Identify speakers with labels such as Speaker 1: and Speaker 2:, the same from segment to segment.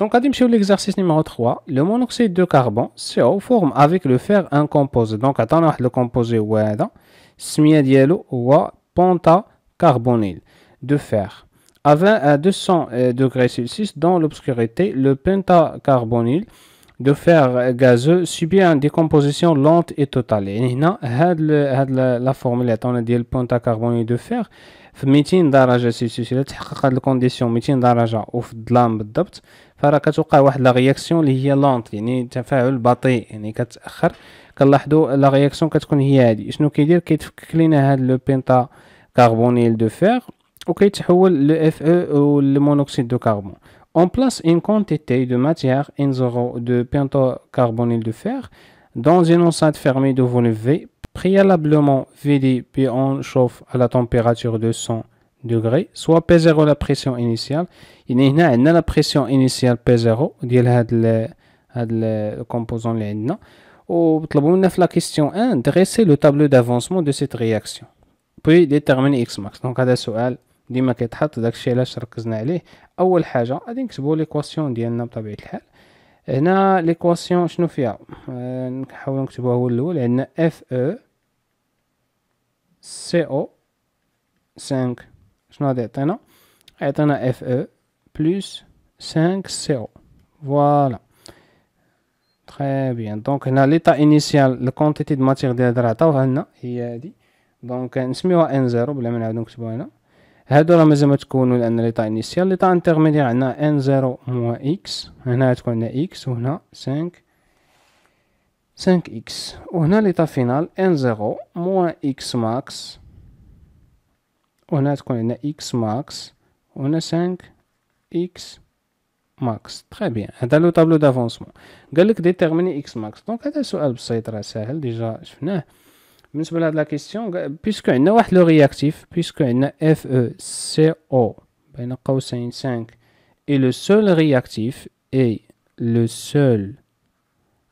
Speaker 1: Donc, à l'exercice numéro 3, le monoxyde de carbone, CO, forme avec le fer un composé. Donc, attendons le composé, ouais, سميه ou ponta de fer à 20 à 200 euh, degrés Celsius dans l'obscurité, le pentacarbonyle de fer gazeux subit une décomposition lente et totale. Et là, la formule est le pentacarbonyl de fer. في 200 درجه سيلسيوس الا تحقق هاد الكونديسيون 200 درجه وفي الظلام بالضبط فراه كتوقع واحد لا رياكسيون اللي هي لونت يعني تفاعل بطيء يعني كتاخر كنلاحظوا لا رياكسيون كتكون هي هادي شنو كيدير كيتفكك لينا هاد لو بينتا كاربونيل دو فيغ وكيتحول لو اف او والمونوكسيد دو كاربون On place une quantité de matière N0 de pentacarbonyl de fer dans une enceinte fermée de volume V préalablement vidé puis on chauffe à la température de 100 degrés, soit P0 la pression initiale. Il y a la pression initiale P0, il y a le composant là. Ou la question 1, dresser le tableau d'avancement de cette réaction, puis déterminer X max. Donc, à la question. ديما كيتحط داكشي علاش ركزنا عليه اول حاجه غادي نكتبوا ليكواسيون ديالنا بطبيعه الحال هنا ليكواسيون شنو فيها نحاول نكتبوها هو الاول عندنا اف او FE سي او 5 شنو غادي يعطينا يعطينا اف او بلس 5 سي او فوالا تري بيان دونك هنا ليطا انيسيال الكونتيتي دو ماتيغ ديال هضر عطاوها لنا هي هادي دونك نسميوها ان زيرو بلا ما نعاودو نكتبوها هنا هادو راه مازال ما تكونوا لان ليطا انيسيال ليطا انترميديير عندنا ان زيرو موان اكس هنا تكون عندنا اكس وهنا 5 5x. On a l'état final n0 moins x max. On a ce qu'on x max. On a 5x max. Très bien. On a le tableau d'avancement. On a déterminé x max. Donc, on a ce qu'on a Déjà, je hein. Mais la question. a le réactif, y a FeCO, on a 5 et le seul réactif est le seul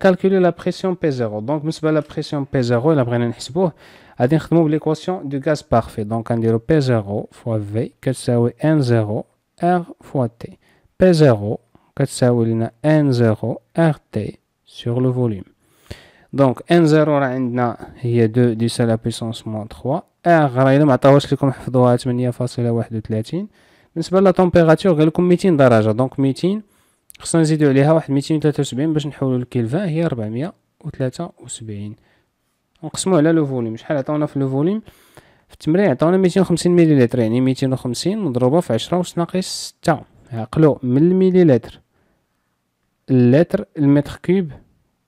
Speaker 1: Calculer la pression P0. Donc, nous bah, la pression P0. Nous avons l'équation du gaz parfait. Donc, on dit P0 fois V, que ça N0 R fois T. P0, que ça N0 RT sur le volume. Donc, N0 est 2 du à la puissance moins 3. R, nous bah, la température de la 8.31 de la température de la température de la خصنا نزيدو عليها واحد ميتين وتلاتة وسبعين باش نحولو للكيلفا هي ربعمية وتلاتة وسبعين نقسمو على لو فوليم شحال عطاونا في لو فوليم في التمرين عطاونا ميتين وخمسين مليلتر يعني ميتين وخمسين مضروبة في عشرة وش ناقص ستة عقلو من المليلتر اللتر المتر كيوب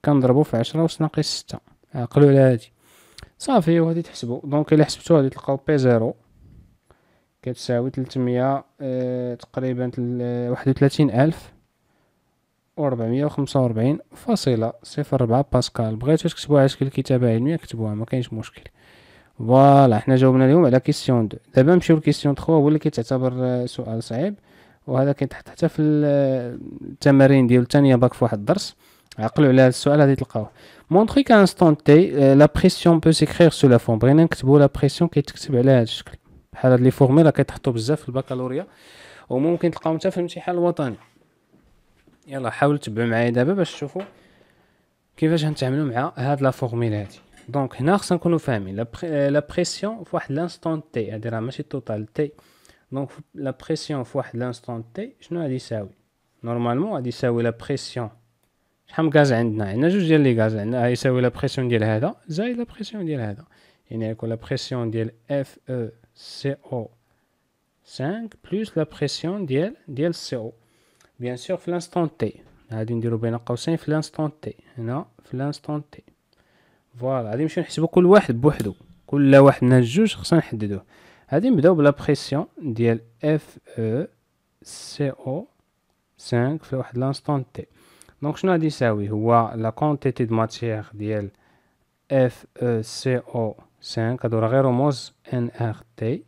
Speaker 1: كنضربو في عشرة وش ناقص ستة عقلو على هادي صافي وغادي تحسبو دونك الا حسبتو غادي تلقاو بي زيرو كتساوي تلتمية اه تقريبا آه، واحد وتلاتين الف 445.04 فاصلة صفر ربعة باسكال بغيتو تكتبوها على شكل كتابة علمية كتبوها مكاينش مشكل فوالا حنا جاوبنا اليوم على كيسيون 2 دابا نمشيو لكيسيون 3 هو اللي كيتعتبر سؤال صعيب وهذا كيتحط حتى في التمارين ديال الثانيه باك في واحد الدرس عقلوا على السؤال غادي تلقاوه مونطري كانستون تي لا بريسيون بو سيكخيغ سو لا فون بغينا نكتبوا لا بريسيون كيتكتب على هذا الشكل بحال هاد لي فورمي راه كيتحطوا بزاف في البكالوريا وممكن تلقاهم حتى في الامتحان الوطني يلا حاول تبعوا معايا دابا باش تشوفوا كيفاش غنتعاملوا مع هاد لا فورميل هادي دونك هنا خصنا نكونوا فاهمين لا بريسيون في واحد لانستون تي هادي راه ماشي توتال تي دونك لا بريسيون في واحد لانستون تي شنو غادي يساوي نورمالمون غادي يساوي لا بريسيون شحال من غاز عندنا عندنا جوج ديال لي غاز عندنا يساوي لا بريسيون ديال هذا زائد لا بريسيون ديال هذا يعني غيكون لا بريسيون ديال اف او سي او 5 بلس لا بريسيون ديال ديال سي او بيان سور في لانستون تي غادي نديرو بين قوسين في لانستون تي هنا في لانستون تي فوالا غادي نمشيو نحسبو كل واحد بوحدو كل واحد من الجوج خصنا نحددوه غادي نبداو بلا بريسيون ديال اف او سي او 5 في واحد لانستون تي دونك شنو غادي يساوي هو لا كونتيتي دو ماتيير ديال اف او سي او 5 هادو راه غير رموز ان ار تي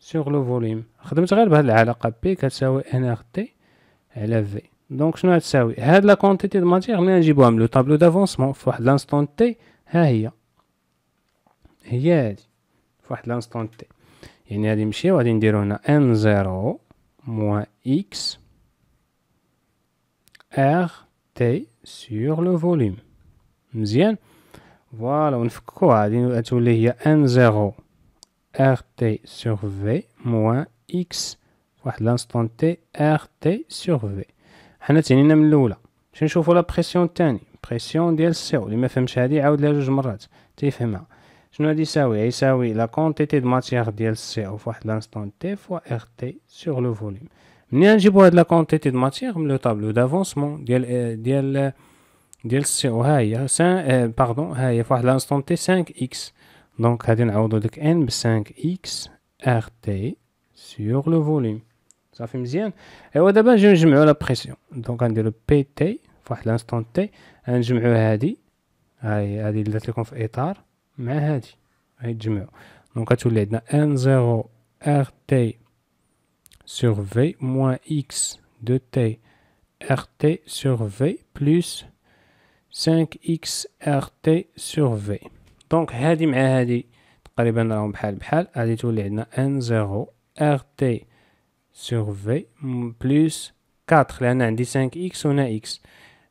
Speaker 1: سور لو فوليم خدمت غير بهاد العلاقه بي كتساوي ان ار تي Donc, nous que la quantité de matière, nous le tableau d'avancement, fois l'instant T, il y a. Il y l'instant T. N0 moins X RT sur le volume. Voilà, on avons dit, nous avons dit, nous L'instant T, RT sur V. Je ne sais pas si vous avez la pression T, la pression DLCO. Je me suis dit, ah, je me suis dit, T, F, M, A. Je me suis la quantité de matière DLCO fois l'instant T fois RT sur le volume. Je ne sais pas si vous avez la quantité de matière, mais le tableau d'avancement DLCO, ah, il y pardon, l'instant T5X. Donc, on y a un Audi 5 x RT, sur le volume. صافي مزيان ايوا دابا نجيو نجمعو لا بريسيون دونك غنديرو بي تي فواحد لانستون تي غنجمعو هادي هاي هادي اللي درت لكم في اطار مع هادي هاي تجمعو دونك غتولي عندنا ان زيرو ار تي سور sur V moins X de T RT sur V plus 5X RT sur V دونك هادي مع هادي تقريبا راهم بحال بحال هادي تولي عندنا N0 RT Sur V plus 4, là on a dit x ou on a x,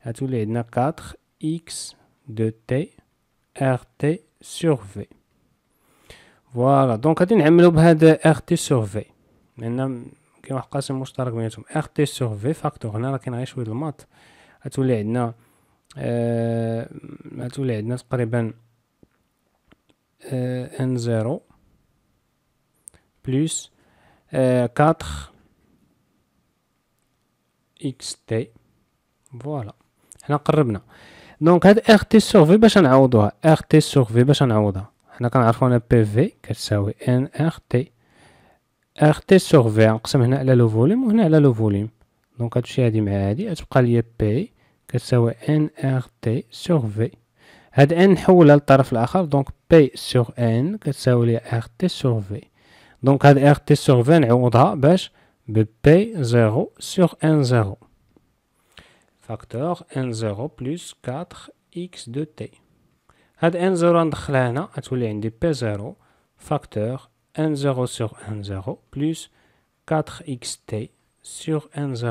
Speaker 1: et tout l'aide 4x de T RT sur V. Voilà donc, à d'une ameloub had RT sur V, mais n'a pas ce moustargué, RT sur V facteur, on a la canaille sur le mat, et tout l'aide, et n0 plus. 4 اكس تي فوالا حنا قربنا دونك هاد ار تي سور في باش نعوضوها ار تي سور في باش نعوضها حنا كنعرفو ان بي في كتساوي ان ار تي ار تي سور في نقسم هنا على لو فوليم وهنا على لو فوليم دونك هادشي هادي مع هادي غتبقى ليا بي كتساوي ان ار تي سور في هاد ان نحولها للطرف الاخر دونك بي سور ان كتساوي ليا ار تي سور في Donc RT sur 20 نعوضها باش c'est P0 sur N0. Facteur N0 plus 4X de T. هاد N0 ندخلها هنا غتولي c'est P0 facteur N0 sur N0 plus 4XT sur N0.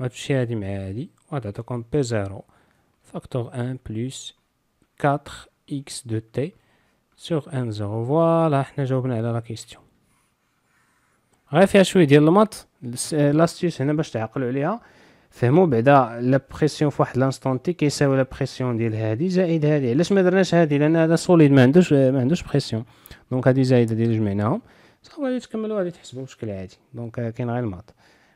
Speaker 1: غتمشي هادي مع هادي P0 facteur 1 plus 4X de T sur N0. Voilà, حنا جاوبنا على la question. غير فيها شويه ديال الماط لاستيس هنا باش تعقلوا عليها فهموا بعدا لا بريسيون فواحد لانستون تي كيساوي لا بريسيون ديال هادي زائد هادي علاش ما درناش هادي لان هذا سوليد ما عندوش ما عندوش بريسيون دونك هادي زايده ديال جمعناهم صافي غادي تكملوا غادي تحسبوا بشكل عادي دونك كاين غير الماط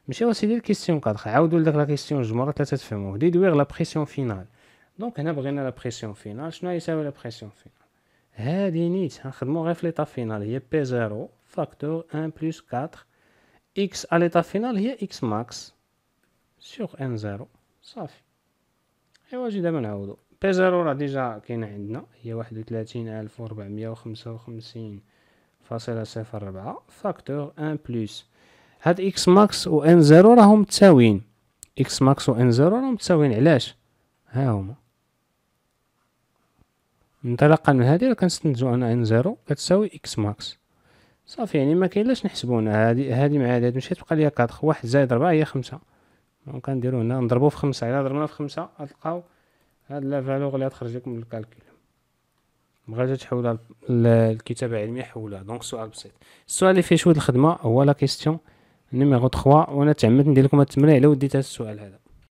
Speaker 1: ماشي واسيدي الكيستيون كادخ عاودوا لداك لا كيستيون جوج مرات ثلاثه تفهموه ديدويغ لا بريسيون فينال دونك هنا بغينا لا بريسيون فينال شنو يساوي لا بريسيون فينال هادي نيت غنخدمو غير في ليطاب فينال هي بي زيرو فاكتور ان بلس 4 اكس à l'état فينال هي اكس ماكس سيغ ان زيرو صافي ايوا جي دابا نعاودو بي زيرو راه ديجا كاينه عندنا هي واحد وتلاتين الف خمسه و خمسين فاصلة صفر ربعة فاكتور ان بلوس هاد اكس ماكس و ان زيرو راهم متساويين اكس ماكس و ان زيرو راهم متساويين علاش ها هما انطلاقا من هادي راه كنستنتجو ان ان زيرو كتساوي اكس ماكس صافي يعني ما كاين لاش نحسبونا هادي هادي مع هادي ماشي تبقى ليا 4 واحد زائد 4 هي 5 دونك نديرو هنا نضربو في 5 الا ضربنا في 5 غتلقاو هاد لا فالور اللي غتخرج لكم من الكالكول بغيت تحولها للكتابه العلميه حولها دونك سؤال بسيط السؤال اللي فيه شويه الخدمه هو لا كيستيون نيميرو 3 وانا تعمدت ندير لكم التمرين على وديت هاد السؤال هذا